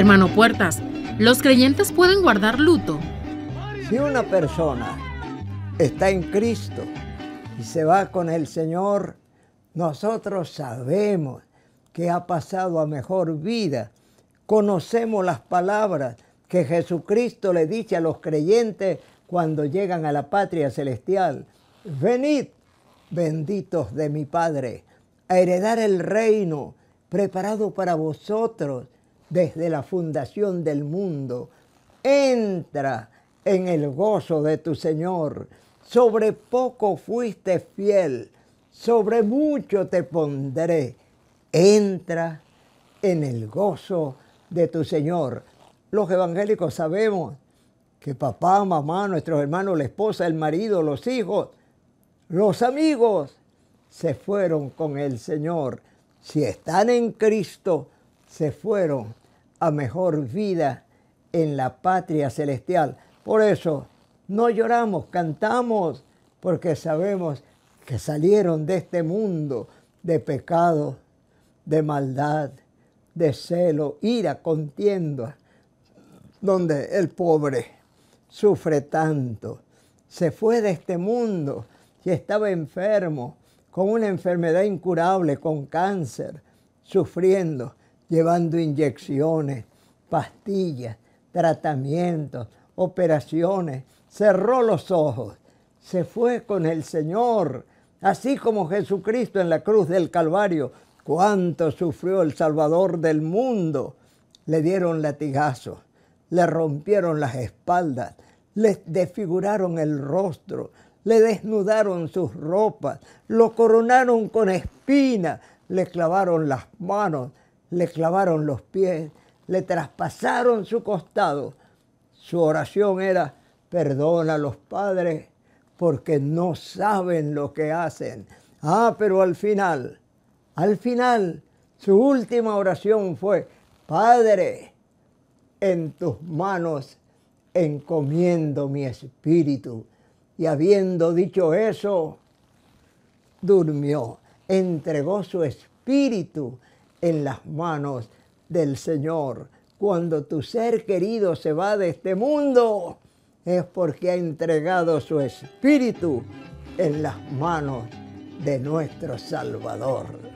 Hermano Puertas, ¿los creyentes pueden guardar luto? Si una persona está en Cristo y se va con el Señor, nosotros sabemos que ha pasado a mejor vida. Conocemos las palabras que Jesucristo le dice a los creyentes cuando llegan a la patria celestial. Venid, benditos de mi Padre, a heredar el reino preparado para vosotros desde la fundación del mundo. Entra en el gozo de tu Señor. Sobre poco fuiste fiel, sobre mucho te pondré. Entra en el gozo de tu Señor. Los evangélicos sabemos que papá, mamá, nuestros hermanos, la esposa, el marido, los hijos, los amigos se fueron con el Señor. Si están en Cristo, se fueron a mejor vida en la patria celestial. Por eso no lloramos, cantamos, porque sabemos que salieron de este mundo de pecado, de maldad, de celo, ira, contienda, donde el pobre sufre tanto. Se fue de este mundo y estaba enfermo, con una enfermedad incurable, con cáncer, sufriendo llevando inyecciones, pastillas, tratamientos, operaciones. Cerró los ojos, se fue con el Señor, así como Jesucristo en la cruz del Calvario. Cuánto sufrió el Salvador del mundo. Le dieron latigazos, le rompieron las espaldas, le desfiguraron el rostro, le desnudaron sus ropas, lo coronaron con espinas, le clavaron las manos, le clavaron los pies, le traspasaron su costado. Su oración era, perdona a los padres porque no saben lo que hacen. Ah, pero al final, al final, su última oración fue, Padre, en tus manos encomiendo mi espíritu. Y habiendo dicho eso, durmió, entregó su espíritu en las manos del Señor. Cuando tu ser querido se va de este mundo, es porque ha entregado su espíritu en las manos de nuestro Salvador.